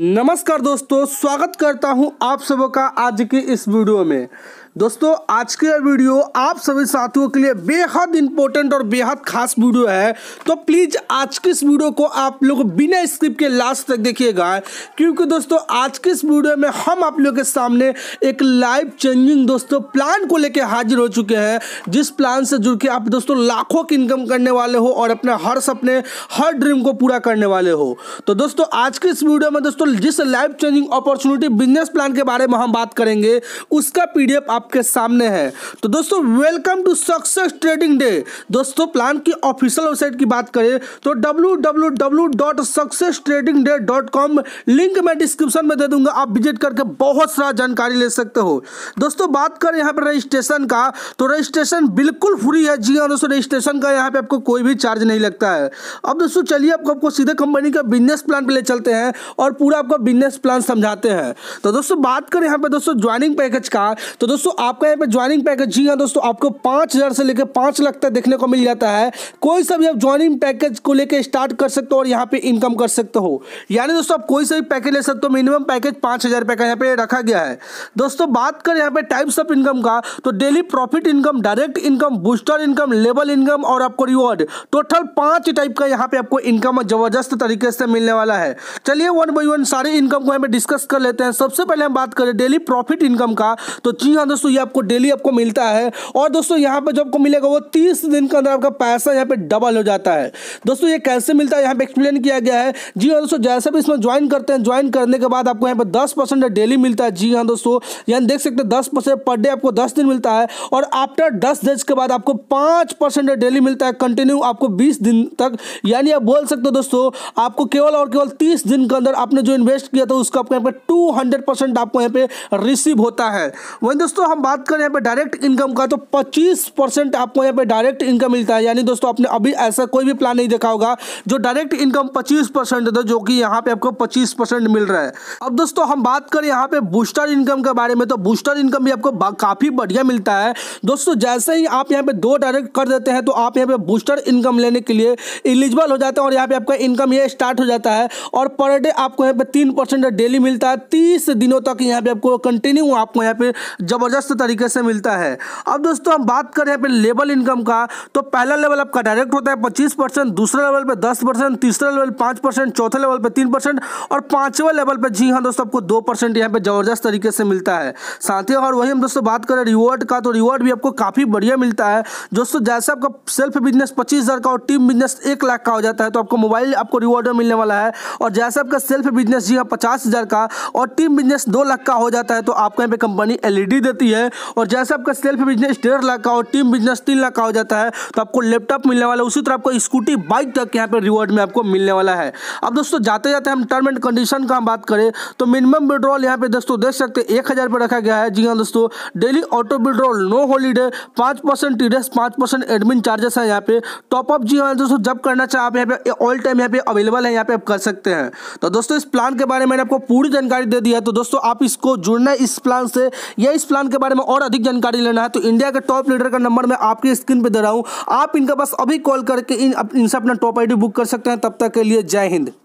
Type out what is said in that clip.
नमस्कार दोस्तों स्वागत करता हूं आप सबों का आज की इस वीडियो में दोस्तों आज का वीडियो आप सभी साथियों के लिए बेहद इंपॉर्टेंट और बेहद खास वीडियो है तो प्लीज़ आज के इस वीडियो को आप लोग बिना स्क्रिप्ट के लास्ट तक देखिएगा क्योंकि दोस्तों आज के इस वीडियो में हम आप लोग के सामने एक लाइफ चेंजिंग दोस्तों प्लान को लेकर हाजिर हो चुके हैं जिस प्लान से जुड़ के आप दोस्तों लाखों की इनकम करने वाले हो और अपने हर सपने हर ड्रीम को पूरा करने वाले हो तो दोस्तों आज के इस वीडियो में दोस्तों जिस life changing opportunity business plan के बारे में हम बात करेंगे उसका पीडीएफ आप आपके सामने है तो दोस्तों welcome to success trading day दोस्तों प्लान की ऑफिशियल वेबसाइट की बात करें तो www.successtradingday.com लिंक मैं डिस्क्रिप्शन में दे दूंगा आप विजिट करके बहुत सारा जानकारी ले सकते हो दोस्तों बात करें यहाँ पर रजिस्ट्रेशन का तो रजिस्ट्रेशन बिल्कुल फ्री है जी हाँ दोस्तों रजिस्ट्रेशन का यहाँ पे आपको कोई भी चार्ज नहीं लगता है अब दोस्तों चलिए आपको आपको सीधे कंपनी का बिजनेस प्लान पे ले चलते हैं और पूरा आपको बिजनेस प्लान समझाते हैं तो दोस्तों बात करें यहाँ पे दोस्तों ज्वाइनिंग पैकेज का तो दोस्तों दोस्तों आपका यहाँ पे ज्वाइनिंग पैकेज जी हाँ दोस्तों आपको पाँच हज़ार से लेकर पाँच लाख तक देखने को मिल जाता है कोई सा भी आप ज्वाइनिंग पैकेज को लेकर स्टार्ट कर सकते हो और यहाँ पे इनकम कर सकते हो यानी दोस्तों आप कोई सा भी पैकेज ले सकते हो मिनिमम पैकेज पाँच हज़ार रुपये का यहाँ पे रखा गया है दोस्तों बात कर यहाँ पे टाइप्स ऑफ इनकम का तो daily profit income direct income booster income लेबल इनकम और आपको रिवॉर्ड टोटल पाँच टाइप का यहाँ पे आपको इनकम जबरदस्त तरीके से मिलने वाला है चलिए वन बाई वन सारे इनकम को यहाँ पे डिस्कस कर लेते हैं सबसे पहले हम बात करें डेली प्रॉफिट इनकम का तो जी हाँ दोस्तों दोस्तों ये आपको डेली आपको मिलता है और दोस्तों यहाँ पर जो आपको मिलेगा वो तीस दिन के अंदर आपका पैसा यहाँ पे डबल हो जाता है दोस्तों ये कैसे मिलता है यहाँ पे एक्सप्लेन किया गया है जी हाँ दोस्तों जैसे भी इसमें ज्वाइन करते हैं ज्वाइन करने के बाद आपको यहाँ पे दस डेली मिलता है जी हाँ दोस्तों यहाँ देख सकते हैं दस परसेंट पर डे आपको दस दिन मिलता है और आफ्टर दस डेज के बाद आपको पाँच परसेंट डेली मिलता है कंटिन्यू आपको बीस दिन तक यानी आप बोल सकते हो दोस्तों आपको केवल और केवल तीस दिन के अंदर आपने जो इन्वेस्ट किया था उसका आपको यहाँ पे टू हंड्रेड परसेंट आपको यहाँ पे रिसीव होता है वहीं दोस्तों हम बात करें यहाँ पे डायरेक्ट इनकम का तो 25 परसेंट आपको यहाँ पे डायरेक्ट इनकम मिलता है यानी दोस्तों आपने अभी ऐसा कोई भी प्लान नहीं देखा होगा जो डायरेक्ट इनकम 25 परसेंट था जो कि यहाँ पे आपको 25 परसेंट मिल रहा है अब दोस्तों हम बात करें यहाँ पे बूस्टर इनकम के बारे में तो बूस्टर इनकम भी आपको काफ़ी बढ़िया मिलता है दोस्तों जैसे ही आप यहाँ पे दो डायरेक्ट कर देते हैं तो आप यहाँ पे बूस्टर इनकम लेने के लिए एलिजिबल हो जाते हैं और यहाँ पे आपका इनकम ये स्टार्ट हो जाता है और पर डे आपको यहाँ पे तीन डेली मिलता है तीस दिनों तक यहाँ पे आपको कंटिन्यू आपको यहाँ पे जबरदस्त जबरदस्त तरीके से मिलता है अब दोस्तों हम बात करें अपने लेवल इनकम का तो पहला लेवल आपका डायरेक्ट होता है पच्चीस परसेंट दूसरा लेवल पे दस परसेंट तीसरा लेवल पांच परसेंट चौथे लेवल पे तीन परसेंट और पांचवे लेवल पे जी हाँ दोस्तों आपको दो परसेंट यहाँ पे जबरदस्त तरीके से मिलता है साथ ही और वही हम दोस्तों बात करें रिवॉर्ड का तो रिवॉर्ड भी आपको काफ़ी बढ़िया मिलता है दोस्तों जैसे आपका सेल्फ बिजनेस पच्चीस का और टीम बिजनेस एक लाख का हो जाता है तो आपको मोबाइल आपको रिवॉर्ड में मिलने वाला है और जैसे आपका सेल्फ बिजनेस जी हाँ पचास का और टीम बिजनेस दो लाख का हो जाता है तो आपको यहाँ पे कंपनी एलईडी देती है हुई है और जैसे आपका सेल्फ बिजनेस डेढ़ लाख का और टीम बिजनेस तीन लाख का हो जाता है तो आपको लैपटॉप मिलने वाला उसी तरह आपको स्कूटी बाइक तक यहाँ पर रिवॉर्ड में आपको मिलने वाला है अब दोस्तों जाते जाते हम टर्म एंड कंडीशन का बात करें तो मिनिमम विड्रॉल यहाँ पे दोस्तों देख सकते एक हज़ार पे रखा गया है जी हाँ दोस्तों daily auto withdrawal no holiday पांच परसेंट टी डेस पाँच परसेंट एडमिन चार्जेस है यहाँ पे टॉपअप जी हाँ दोस्तों जब करना चाहे आप यहाँ पे ऑल टाइम यहाँ पे अवेलेबल है यहाँ पे आप कर सकते हैं तो दोस्तों इस प्लान के बारे में मैंने आपको पूरी जानकारी दे दिया तो दोस्तों आप इसको जुड़ना इस प्लान से या इस प्लान के बारे में और अधिक जानकारी लेना है तो इंडिया के टॉप लीडर का नंबर मैं आपकी स्क्रीन पर दे रहा हूँ आप इनका बस अभी कॉल करके इनसे अपना टॉप आई बुक कर सकते हैं तब तक के लिए जय हिंद